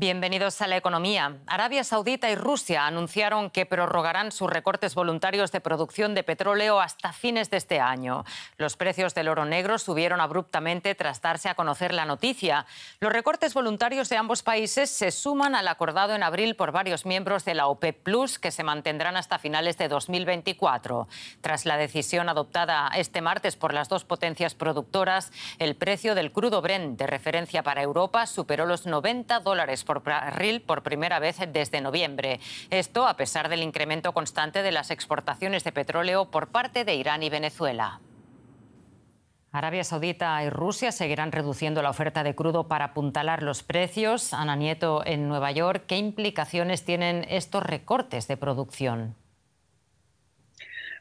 Bienvenidos a la economía. Arabia Saudita y Rusia anunciaron que prorrogarán sus recortes voluntarios de producción de petróleo hasta fines de este año. Los precios del oro negro subieron abruptamente tras darse a conocer la noticia. Los recortes voluntarios de ambos países se suman al acordado en abril por varios miembros de la OPEP Plus que se mantendrán hasta finales de 2024. Tras la decisión adoptada este martes por las dos potencias productoras, el precio del crudo Brent de referencia para Europa superó los 90 dólares por por primera vez desde noviembre. Esto a pesar del incremento constante de las exportaciones de petróleo por parte de Irán y Venezuela. Arabia Saudita y Rusia seguirán reduciendo la oferta de crudo para apuntalar los precios. Ana Nieto en Nueva York, ¿qué implicaciones tienen estos recortes de producción?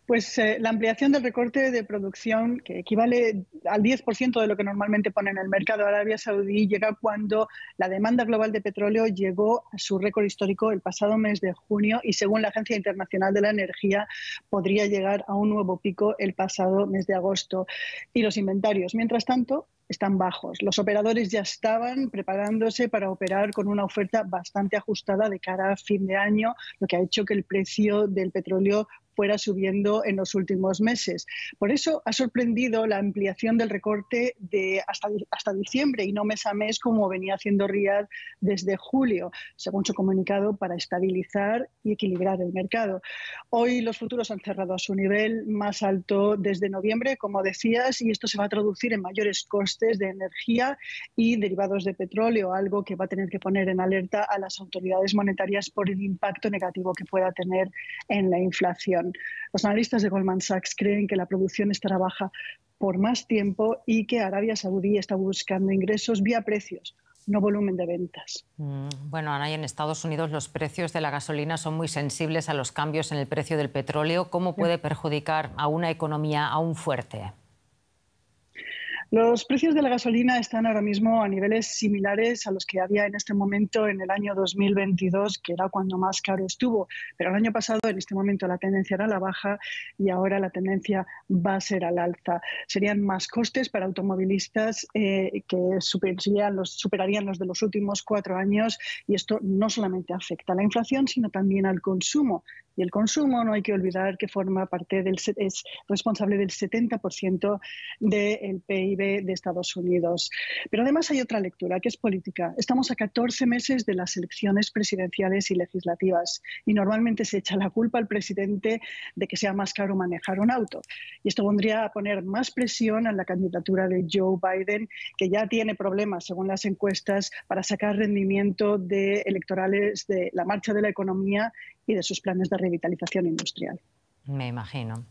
Pues eh, la ampliación del recorte de producción, que equivale al 10% de lo que normalmente pone en el mercado Arabia Saudí, llega cuando la demanda global de petróleo llegó a su récord histórico el pasado mes de junio y según la Agencia Internacional de la Energía podría llegar a un nuevo pico el pasado mes de agosto. Y los inventarios, mientras tanto, están bajos. Los operadores ya estaban preparándose para operar con una oferta bastante ajustada de cara a fin de año, lo que ha hecho que el precio del petróleo fuera subiendo en los últimos meses. Por eso ha sorprendido la ampliación del recorte de hasta, hasta diciembre y no mes a mes como venía haciendo Riad desde julio, según su comunicado, para estabilizar y equilibrar el mercado. Hoy los futuros han cerrado a su nivel más alto desde noviembre, como decías, y esto se va a traducir en mayores costes de energía y derivados de petróleo, algo que va a tener que poner en alerta a las autoridades monetarias por el impacto negativo que pueda tener en la inflación. Los analistas de Goldman Sachs creen que la producción estará baja por más tiempo y que Arabia Saudí está buscando ingresos vía precios no volumen de ventas. Mm, bueno, Ana, en Estados Unidos los precios de la gasolina son muy sensibles a los cambios en el precio del petróleo. ¿Cómo puede perjudicar a una economía aún fuerte? Los precios de la gasolina están ahora mismo a niveles similares a los que había en este momento en el año 2022, que era cuando más caro estuvo. Pero el año pasado, en este momento, la tendencia era la baja y ahora la tendencia va a ser al alza. Serían más costes para automovilistas eh, que superarían los de los últimos cuatro años y esto no solamente afecta a la inflación, sino también al consumo y el consumo, no hay que olvidar que forma parte del, es responsable del 70% del PIB de Estados Unidos. Pero además hay otra lectura, que es política. Estamos a 14 meses de las elecciones presidenciales y legislativas y normalmente se echa la culpa al presidente de que sea más caro manejar un auto. Y esto pondría a poner más presión a la candidatura de Joe Biden, que ya tiene problemas, según las encuestas, para sacar rendimiento de electorales de la marcha de la economía y de sus planes de revitalización industrial. Me imagino.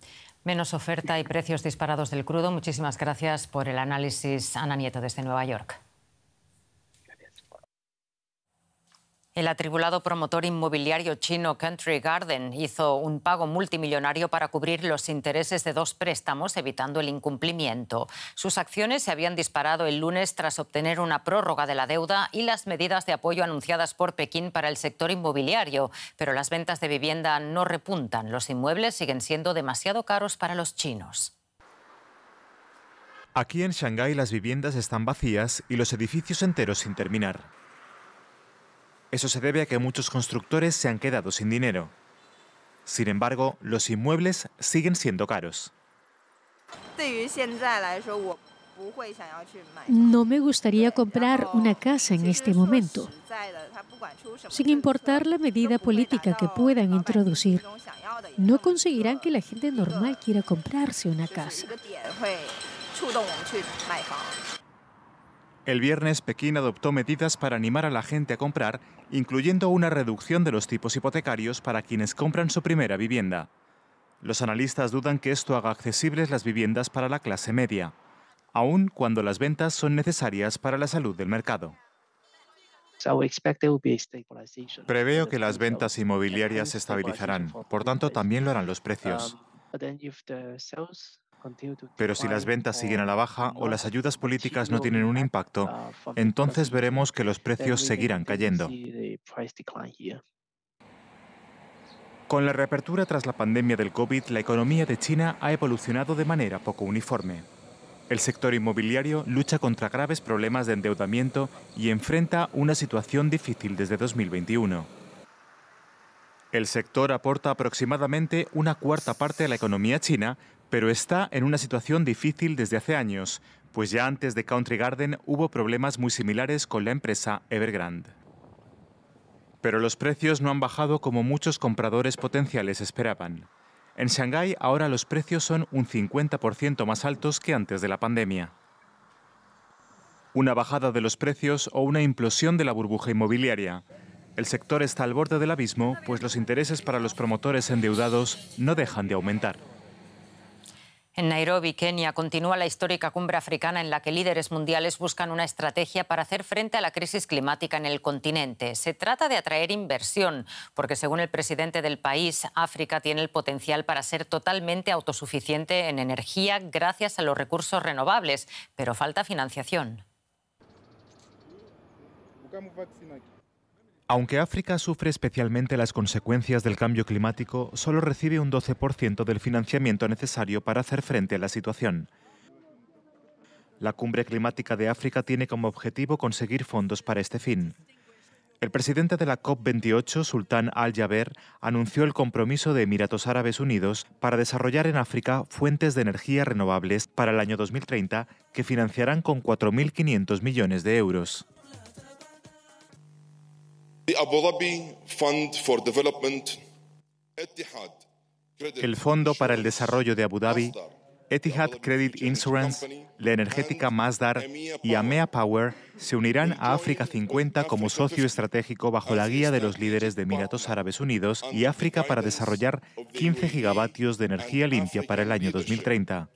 Menos oferta y precios disparados del crudo. Muchísimas gracias por el análisis, Ana Nieto, desde Nueva York. El atribulado promotor inmobiliario chino Country Garden hizo un pago multimillonario para cubrir los intereses de dos préstamos, evitando el incumplimiento. Sus acciones se habían disparado el lunes tras obtener una prórroga de la deuda y las medidas de apoyo anunciadas por Pekín para el sector inmobiliario, pero las ventas de vivienda no repuntan. Los inmuebles siguen siendo demasiado caros para los chinos. Aquí en Shanghái las viviendas están vacías y los edificios enteros sin terminar. Eso se debe a que muchos constructores se han quedado sin dinero. Sin embargo, los inmuebles siguen siendo caros. No me gustaría comprar una casa en este momento, sin importar la medida política que puedan introducir. No conseguirán que la gente normal quiera comprarse una casa. El viernes Pekín adoptó medidas para animar a la gente a comprar, incluyendo una reducción de los tipos hipotecarios para quienes compran su primera vivienda. Los analistas dudan que esto haga accesibles las viviendas para la clase media, aun cuando las ventas son necesarias para la salud del mercado. Preveo que las ventas inmobiliarias se estabilizarán, por tanto también lo harán los precios. Um, pero si las ventas siguen a la baja o las ayudas políticas no tienen un impacto, uh, entonces veremos que los precios seguirán cayendo. Con la reapertura tras la pandemia del COVID, la economía de China ha evolucionado de manera poco uniforme. El sector inmobiliario lucha contra graves problemas de endeudamiento y enfrenta una situación difícil desde 2021. El sector aporta aproximadamente una cuarta parte a la economía china, pero está en una situación difícil desde hace años, pues ya antes de Country Garden hubo problemas muy similares con la empresa Evergrande. Pero los precios no han bajado como muchos compradores potenciales esperaban. En Shanghái ahora los precios son un 50% más altos que antes de la pandemia. Una bajada de los precios o una implosión de la burbuja inmobiliaria. El sector está al borde del abismo, pues los intereses para los promotores endeudados no dejan de aumentar. En Nairobi, Kenia, continúa la histórica cumbre africana en la que líderes mundiales buscan una estrategia para hacer frente a la crisis climática en el continente. Se trata de atraer inversión, porque según el presidente del país, África tiene el potencial para ser totalmente autosuficiente en energía gracias a los recursos renovables, pero falta financiación. Aunque África sufre especialmente las consecuencias del cambio climático, solo recibe un 12% del financiamiento necesario para hacer frente a la situación. La Cumbre Climática de África tiene como objetivo conseguir fondos para este fin. El presidente de la COP28, Sultán Al-Jaber, anunció el compromiso de Emiratos Árabes Unidos para desarrollar en África fuentes de energía renovables para el año 2030 que financiarán con 4.500 millones de euros. El Fondo para el Desarrollo de Abu Dhabi, Etihad Credit Insurance, la energética Masdar y Amea Power se unirán a África 50 como socio estratégico bajo la guía de los líderes de Emiratos Árabes Unidos y África para desarrollar 15 gigavatios de energía limpia para el año 2030.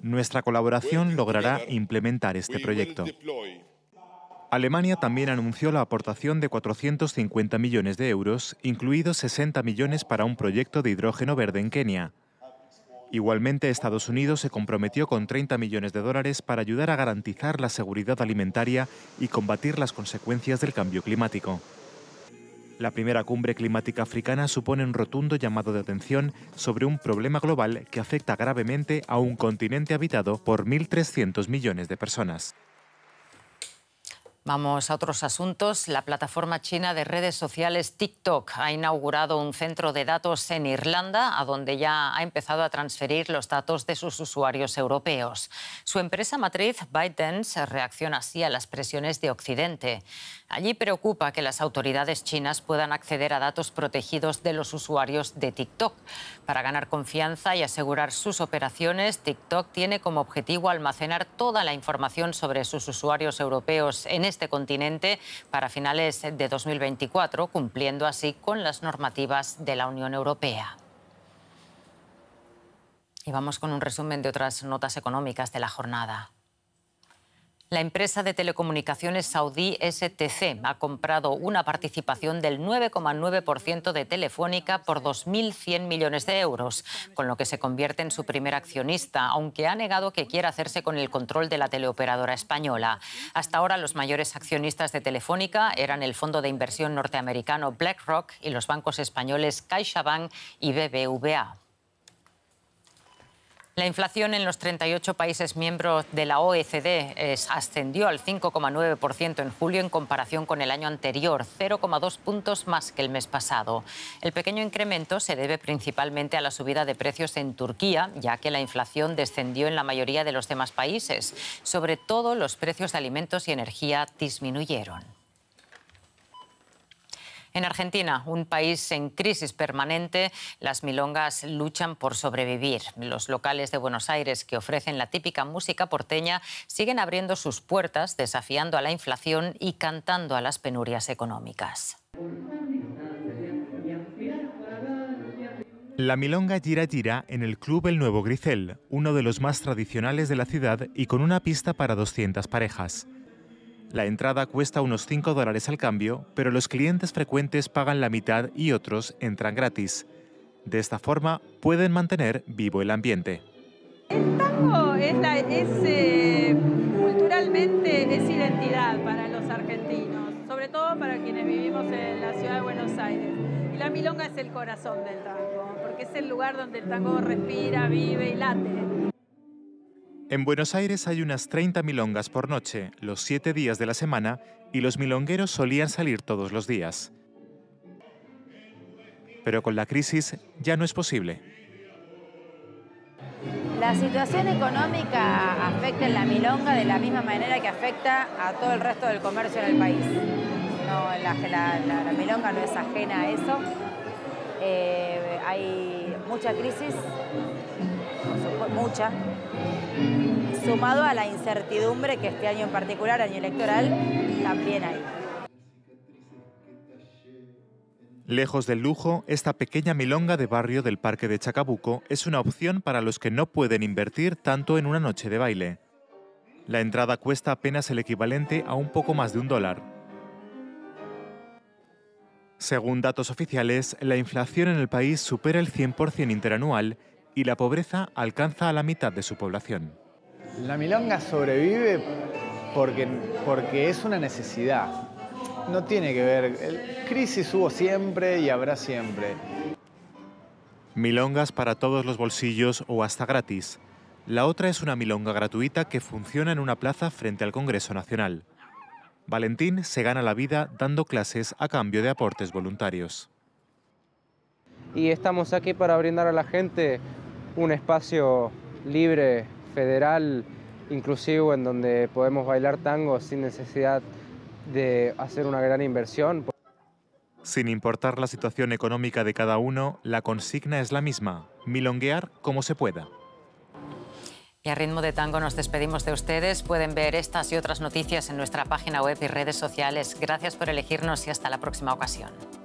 Nuestra colaboración logrará implementar este proyecto. Alemania también anunció la aportación de 450 millones de euros, incluidos 60 millones para un proyecto de hidrógeno verde en Kenia. Igualmente, Estados Unidos se comprometió con 30 millones de dólares para ayudar a garantizar la seguridad alimentaria y combatir las consecuencias del cambio climático. La primera cumbre climática africana supone un rotundo llamado de atención sobre un problema global que afecta gravemente a un continente habitado por 1.300 millones de personas. Vamos a otros asuntos. La plataforma china de redes sociales TikTok ha inaugurado un centro de datos en Irlanda, a donde ya ha empezado a transferir los datos de sus usuarios europeos. Su empresa matriz, ByteDance, reacciona así a las presiones de Occidente. Allí preocupa que las autoridades chinas puedan acceder a datos protegidos de los usuarios de TikTok. Para ganar confianza y asegurar sus operaciones, TikTok tiene como objetivo almacenar toda la información sobre sus usuarios europeos en este continente para finales de 2024, cumpliendo así con las normativas de la Unión Europea. Y vamos con un resumen de otras notas económicas de la jornada. La empresa de telecomunicaciones saudí STC ha comprado una participación del 9,9% de Telefónica por 2.100 millones de euros, con lo que se convierte en su primer accionista, aunque ha negado que quiera hacerse con el control de la teleoperadora española. Hasta ahora los mayores accionistas de Telefónica eran el fondo de inversión norteamericano BlackRock y los bancos españoles CaixaBank y BBVA. La inflación en los 38 países miembros de la OECD eh, ascendió al 5,9% en julio en comparación con el año anterior, 0,2 puntos más que el mes pasado. El pequeño incremento se debe principalmente a la subida de precios en Turquía, ya que la inflación descendió en la mayoría de los demás países. Sobre todo los precios de alimentos y energía disminuyeron. En Argentina, un país en crisis permanente, las milongas luchan por sobrevivir. Los locales de Buenos Aires que ofrecen la típica música porteña siguen abriendo sus puertas, desafiando a la inflación y cantando a las penurias económicas. La milonga gira gira en el Club El Nuevo Grisel, uno de los más tradicionales de la ciudad y con una pista para 200 parejas. La entrada cuesta unos 5 dólares al cambio, pero los clientes frecuentes pagan la mitad y otros entran gratis. De esta forma pueden mantener vivo el ambiente. El tango es, eh, culturalmente es identidad para los argentinos, sobre todo para quienes vivimos en la ciudad de Buenos Aires. Y la milonga es el corazón del tango, porque es el lugar donde el tango respira, vive y late. En Buenos Aires hay unas 30 milongas por noche, los 7 días de la semana, y los milongueros solían salir todos los días. Pero con la crisis ya no es posible. La situación económica afecta en la milonga de la misma manera que afecta a todo el resto del comercio en el país. la, milonga no es ajena a eso. Eh, hay mucha crisis mucha, sumado a la incertidumbre que este año en particular, año electoral, también hay. Lejos del lujo, esta pequeña milonga de barrio del Parque de Chacabuco es una opción para los que no pueden invertir tanto en una noche de baile. La entrada cuesta apenas el equivalente a un poco más de un dólar. Según datos oficiales, la inflación en el país supera el 100% interanual y la pobreza alcanza a la mitad de su población. La milonga sobrevive porque, porque es una necesidad. No tiene que ver. crisis hubo siempre y habrá siempre. Milongas para todos los bolsillos o hasta gratis. La otra es una milonga gratuita que funciona en una plaza frente al Congreso Nacional. Valentín se gana la vida dando clases a cambio de aportes voluntarios. Y estamos aquí para brindar a la gente un espacio libre, federal, inclusivo, en donde podemos bailar tango sin necesidad de hacer una gran inversión. Sin importar la situación económica de cada uno, la consigna es la misma, milonguear como se pueda. Y a ritmo de tango nos despedimos de ustedes. Pueden ver estas y otras noticias en nuestra página web y redes sociales. Gracias por elegirnos y hasta la próxima ocasión.